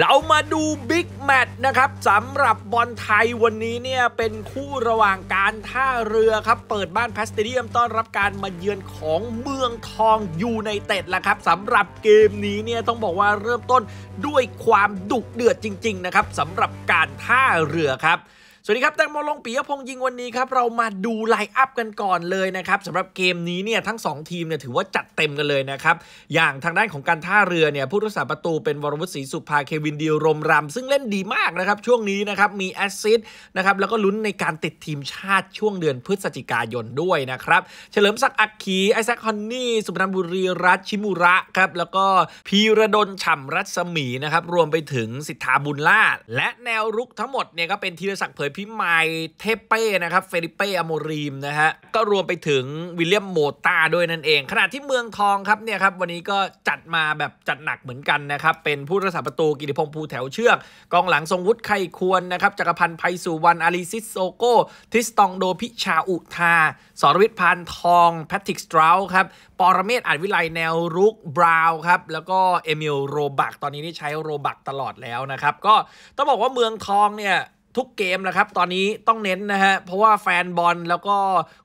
เรามาดูบิ๊กแมตช์นะครับสำหรับบอลไทยวันนี้เนี่ย เป็นคู่ระหว่างการท่าเรือครับ เปิดบ้านแพสติเดียมต้อนรับการมาเยือนของเมืองทองยูไนเต็ดละครับสำหรับเกมนี้เนี่ยต้องบอกว่าเริ่มต้นด้วยความดุเดือดจริง ๆ นะครับสำหรับการท่าเรือครับสวัสดีครับ แตงโมลงปียพงษ์ยิงวันนี้ครับ เรามาดูไลน์อัพกันก่อนเลยนะครับสำหรับเกมนี้เนี่ยทั้ง 2 ทีมเนี่ยถือว่าจัดเต็มกันเลยนะครับ อย่างทางด้านของการท่าเรือเนี่ยผู้รักษาประตู เป็นวรวุฒิศรีสุภาเควินดีรมรำซึ่งเล่นดีมากนะครับ ช่วงนี้นะครับมีแอสซิสต์นะครับแล้วก็ลุ้นในการติดทีมชาติช่วงเดือนพฤศจิกายนด้วยนะครับเฉลิมศักดิ์อักขีไอแซคฮอนนี่ สุพรรณบุรีรัตชิมุระครับแล้วก็พีระดลฉ่ำรัศมีนะครับรวมไปถึงสิทธาบุญลาาและแนวรุกทั้งหมดเนี่ยก็เป็นธีรศักดิ์เผยพี่ไมเทเป้นะครับเฟริเป้อโมรีมนะฮะก็รวมไปถึงวิลเลียมโมตาด้วยนั่นเองขณะที่เมืองทองครับเนี่ยครับ วันนี้ก็จัดมาแบบจัดหนักเหมือนกันนะครับ เป็นผู้รักษาประตูกิติพงษ์ภูแถวเชือกกองหลังทรงวุฒิไขควรนะครับจักรพันธ์ไพสุวรรณอาริซิสโซโกทิสตองโดพิชาอุทาสรวิทย์พานทองแพทริกสตราวครับปรเมศอัจวิไลแนวรุกบราวครับแล้วก็เอมิลโรบักตอนนี้นี่ใช้โรบักตลอดแล้วนะครับ ก็ต้องบอกว่าเมืองทองเนี่ยทุกเกมนะครับตอนนี้ต้องเน้นนะฮะเพราะว่าแฟนบอลแล้วก็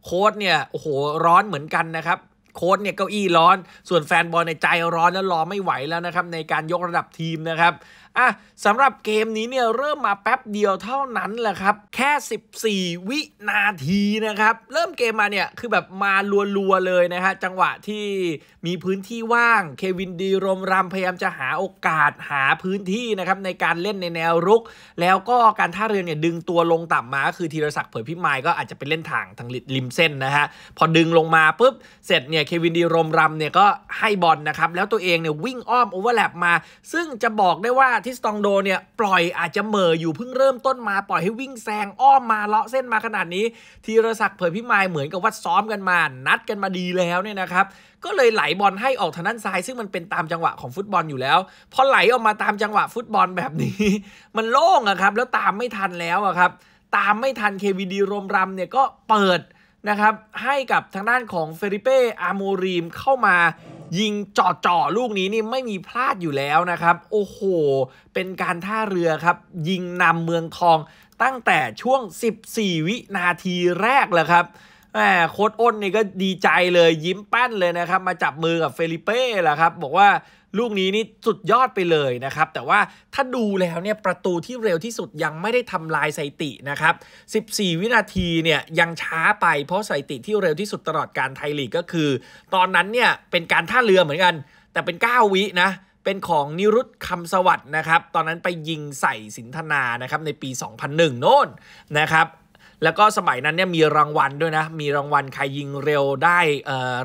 โค้ดเนี่ยโอ้โหร้อนเหมือนกันนะครับ โค้ดเนี่ยเก้าอี้ร้อน ส่วนแฟนบอลในใจร้อนแล้วรอไม่ไหวแล้วนะครับในการยกระดับทีมนะครับอ่ะสำหรับเกมนี้เนี่ยเริ่มมาแป๊บเดียวเท่านั้นแหละครับแค่ 14 วินาทีนะครับเริ่มเกมมาเนี่ยคือแบบมาลัวๆเลยนะฮะจังหวะที่มีพื้นที่ว่างเควินดีรมรำพยายามจะหาโอกาสหาพื้นที่นะครับในการเล่นในแนวรุก แล้วก็การท่าเรือเนี่ยดึงตัวลงต่ำมาคือธีรศักดิ์เผยพิมายก็อาจจะเป็นเล่นทาง ทางริมเส้นนะฮะพอดึงลงมาปุ๊บเสร็จเนี่ยเควินดีรมรำเนี่ยก็ให้บอลนะครับแล้วตัวเองเนี่ยวิ่งอ้อมโอเวอร์แลปมาซึ่งจะบอกได้ว่าที่สตองโดเนี่ยปล่อยอาจจะเหม่ออยู่ เพิ่งเริ่มต้นมาปล่อยให้วิ่งแซงอ้อมมาเลาะเส้นมาขนาดนี้ทีรศักดิ์เผยพิมายเหมือนกับว่าซ้อมกันมานัดกันมาดีแล้วเนี่ยนะครับก็เลยไหลบอลให้ออกทางด้านซ้าย ซึ่งมันเป็นตามจังหวะของฟุตบอลอยู่แล้วพอไหลออกมาตามจังหวะฟุตบอลแบบนี้มันโล่งอะครับแล้วตามไม่ทันแล้วอะครับตามไม่ทันเควีดีรมรำเนี่ยก็เปิดนะครับให้กับทางด้านของเฟริเป้อาโมรีมเข้ามายิงจ่ออลูกนี้นี่ไม่มีพลาดอยู่แล้วนะครับ โอ้โห เป็นการท่าเรือครับ ยิงนำเมืองทองตั้งแต่ช่วง 14 วินาทีแรกแล้วครับโค้ดอ้นนี่ก็ดีใจเลย ยิ้มแป้นเลยนะครับ มาจับมือกับเฟลิเป้แหละครับ บอกว่าลูกนี้นี่สุดยอดไปเลยนะครับ แต่ว่าถ้าดูแล้วเนี่ย ประตูที่เร็วที่สุดยังไม่ได้ทำลายสตินะครับ 14 วินาทีเนี่ยยังช้าไปเพราะสติที่เร็วที่สุดตลอดการไทยลีกก็คือ ตอนนั้นเนี่ยเป็นการท่าเรือเหมือนกัน แต่เป็น 9 วินะ เป็นของนิรุตคำสวัสด์นะครับ ตอนนั้นไปยิงใส่สินธนานะครับในปี 2001 โน่นนะครับแล้วก็สมัยนั้นเนี่ยมีรางวัลด้วยนะ มีรางวัลใครยิงเร็วได้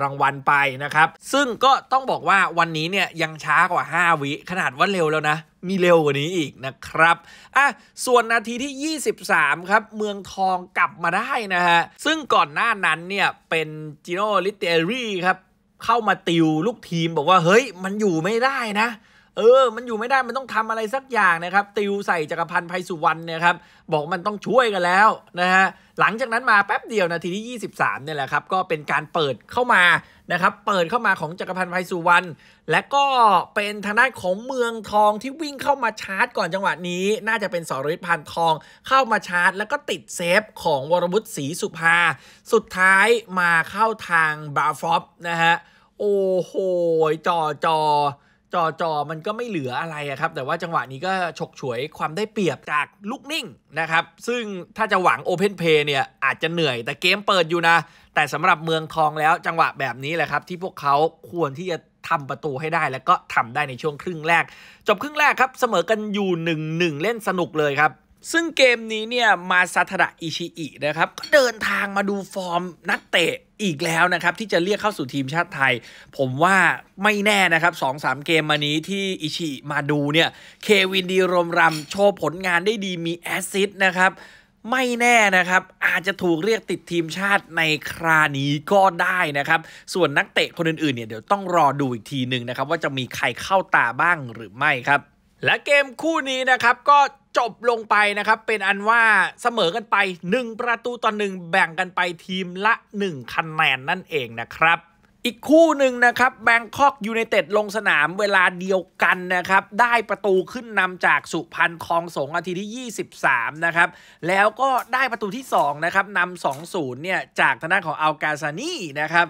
รางวัลไปนะครับ ซึ่งก็ต้องบอกว่าวันนี้เนี่ยยังช้ากว่า 5 วิ ขนาดว่าเร็วแล้วนะ มีเร็วกว่านี้อีกนะครับอ่ะส่วนนาทีที่ 23 ครับ เมืองทองกลับมาได้นะฮะ ซึ่งก่อนหน้านั้นเนี่ยเป็นจิโนลิเตอรี่ครับ เข้ามาติวลูกทีมบอกว่าเฮ้ย มันอยู่ไม่ได้นะเออ มันอยู่ไม่ได้ มันต้องทำอะไรสักอย่างนะครับ ติวใส่จักรพันธ์ไพสุวรรณเนี่ยครับ บอกมันต้องช่วยกันแล้วนะฮะ หลังจากนั้นมาแป๊บเดียว นาทีที่ 23เนี่ยแหละครับ ก็เป็นการเปิดเข้ามานะครับ เปิดเข้ามาของจักรพันธ์ไพสุวรรณ และก็เป็นทางด้านของเมืองทองที่วิ่งเข้ามาชาร์จ ก่อนจังหวะนี้ น่าจะเป็นสรฤทธิ์พันธ์ทองเข้ามาชาร์จแล้วก็ติด เซฟของวรบุตรศรีสุภา สุดท้ายมาเข้าทางบาฟอฟนะฮะ โอ้โหจ่อจ่อจอจอมันก็ไม่เหลืออะไรครับ แต่ว่าจังหวะนี้ก็ ฉกฉวยความได้เปรียบจาก ลูกนิ่งนะครับ ซึ่งถ้าจะหวัง Open Play เนี่ยอาจจะเหนื่อยแต่เกมเปิดอยู่นะ แต่สำหรับเมืองทองแล้วจังหวะแบบนี้แหละครับ ที่พวกเขาควรที่จะทำประตูให้ได้ แล้วก็ทำได้ในช่วงครึ่งแรก จบครึ่งแรกครับเสมอกันอยู่ 1-1 เล่นสนุกเลยครับซึ่งเกมนี้เนี่ยมาซาทระอิชิอินะครับ ก็เดินทางมาดูฟอร์มนักเตะอีกแล้วนะครับ ที่จะเรียกเข้าสู่ทีมชาติไทย ผมว่าไม่แน่นะครับสองสามเกมมานี้ที่อิชิมาดูเนี่ย เควินดีรมรำโชว์ผลงานได้ดีมีแอสซิสต์นะครับไม่แน่นะครับ อาจจะถูกเรียกติดทีมชาติในครานี้ก็ได้นะครับ ส่วนนักเตะคนอื่นๆเนี่ยเดี๋ยวต้องรอดูอีกทีหนึ่งนะครับ ว่าจะมีใครเข้าตาบ้างหรือไม่ครับและเกมคู่นี้นะครับก็จบลงไปนะครับ เป็นอันว่าเสมอกันไป 1 ประตูต่องแบ่งกันไปทีมละ 1คะแนนนั่นเองนะครับอีกคู่หนึ่งนะครับแบงคอกยูไนเต็ดลงสนามเวลาเดียวกันนะครับ ได้ประตูขึ้นนำจากสุพรรณทองสงอาทีที่ 23 นะครับ แล้วก็ได้ประตูที่ 2 นะครับนำ2-0เนี่ย จากทางด้านของอัลกาซานีนะครับ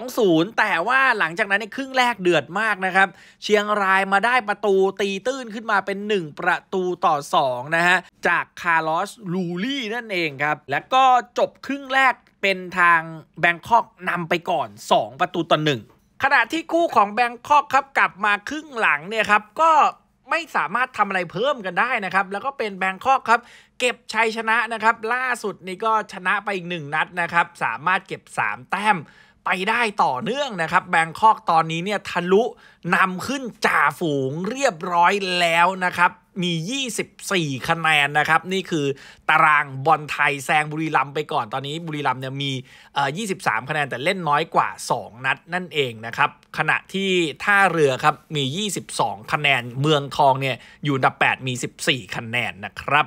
2-0 แต่ว่าหลังจากนั้นในครึ่งแรกเดือดมากนะครับ เชียงรายมาได้ประตูตีตื้นขึ้นมาเป็น 1 ประตูต่อ 2 นะฮะจากคาร์ลอสลูลี่นั่นเองครับและก็จบครึ่งแรกเป็นทางแบงคอกนำไปก่อน 2 ประตูต่อหนึ่งขณะที่คู่ของแบงคอกครับกลับมาครึ่งหลังเนี่ยครับก็ไม่สามารถทำอะไรเพิ่มกันได้นะครับ แล้วก็เป็นแบงคอกครับ เก็บชัยชนะนะครับ ล่าสุดนี่ก็ชนะไปอีกหนึ่งนัดนะครับ สามารถเก็บ 3 แต้มไปได้ต่อเนื่องนะครับแบงคอกตอนนี้เนี่ยทะลุนำขึ้นจ่าฝูงเรียบร้อยแล้วนะครับมี 24 คะแนน นะครับ นี่คือ ตารางบอลไทยแซงบุรีรัมไปก่อน ตอนนี้บุรีรัมเนี่ยมี 23 คะแนน แต่เล่นน้อยกว่า 2 นัดนั่นเองนะครับ ขณะที่ท่าเรือ ครับ มี 22 คะแนนเมืองทองเนี่ยอยู่อันดับ 8 มี 14 คะแนนนะครับ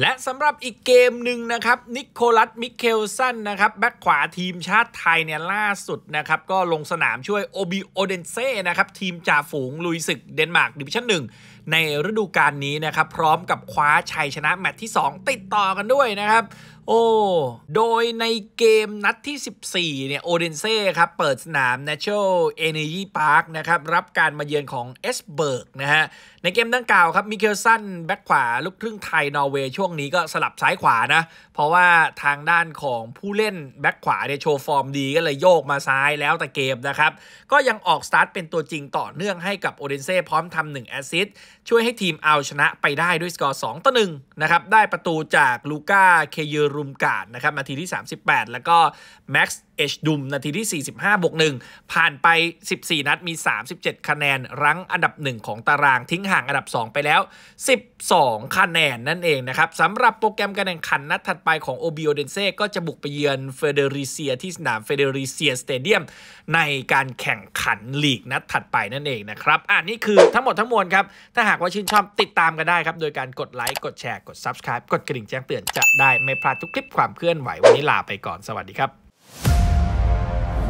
และสำหรับอีกเกมหนึ่งนะครับนิโคลัส มิเคลสันนะครับ แบ็คขวาทีมชาติไทยเนี่ยล่าสุดนะครับ ก็ลงสนามช่วยโอบิโอเดนเซ่นะครับทีมจ่าฝูงลุยศึกเดนมาร์กดิวิชั่นหนึ่งในฤดูกาลนี้นะครับ พร้อมกับคว้าชัยชนะแมตช์ที่ 2 ติดต่อกันด้วยนะครับโอ้ โดยในเกมนัดที่ 14 เนี่ย โอเดนเซ่ครับ เปิดสนาม Natural Energy Park นะครับ รับการมาเยือนของเอสเบิร์กนะฮะ ในเกมดังกล่าวครับ มิเคลสันแบ็คขวา ลูกครึ่งไทยนอร์เวย์ช่วงนี้ก็สลับซ้ายขวานะ เพราะว่าทางด้านของผู้เล่นแบ็คขวาเนี่ยโชว์ฟอร์มดีก็เลยโยกมาซ้ายแล้วแต่เกมนะครับ ก็ยังออกสตาร์ทเป็นตัวจริงต่อเนื่องให้กับโอเดนเซ่พร้อมทำหนึ่งแอซิสช่วยให้ทีมเอาชนะไปได้ด้วยสกอร์2ต่อ1นะครับได้ประตูจากลูก้าเคยูรุมกาดนะครับนาทีที่ 38 แล้วก็แม็กซ์เอชดุมนาทีที่ 45บวก1ผ่านไป 14 นัด มี 37 คะแนนรั้งอันดับ 1 ของตารางทิ้งห่างอันดับ 2 ไปแล้ว 12 คะแนนนั่นเองนะครับสำหรับโปรแกรมการแข่งขันนัดถัดไปของโอบิโอเดนเซ่ก็จะบุกไปเยือนเฟเดริเซียที่สนามเฟเดริเซียสเตเดียมในการแข่งขันลีกนัดถัดไปนั่นเองนะครับ อ่านี่คือทั้งหมดทั้งมวลครับ ถ้าหากว่าชื่นชอบติดตามกันได้ครับโดยการกดไลค์กดแชร์กด Subscribe กดกระดิ่งแจ้งเตือนจะได้ไม่พลาดทุกคลิปความเคลื่อนไหววันนี้ลาไปก่อนสวัสดีครับ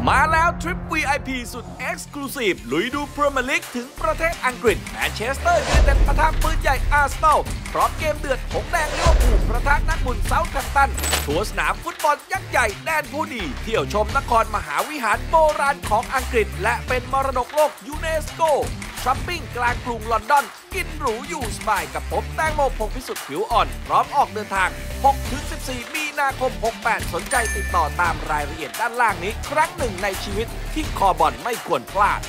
มาแล้วทริป VIP สุดเอ็กซ์คลูซีฟลุยดูพรีเมียร์ลีกถึงประเทศอังกฤษ แมนเชสเตอร์ยูไนเต็ดประทบปืนใหญ่อาร์เซนอลพร้อมเกมเดือดหงแดงเลี้ยวผูกประทับนักบุญเซาท์แคนตัน ทัวร์สนามฟุตบอลยักษ์ใหญ่แดนผู้ดี เที่ยวชมนครมหาวิหารโบราณของอังกฤษ และเป็นมรดกโลกยูเนสโกช้อปปิ้งกลางกรุงลอนดอน กินหรูอยู่ สบายกับผม แตงโมพงพิสุทธิ์ผิวอ่อนพร้อมออกเดินทาง 6-14 มีนาคม 68 สนใจติดต่อตามรายละเอียดด้านล่างนี้ ครั้งหนึ่งในชีวิตที่คอบอลไม่ควรพลาด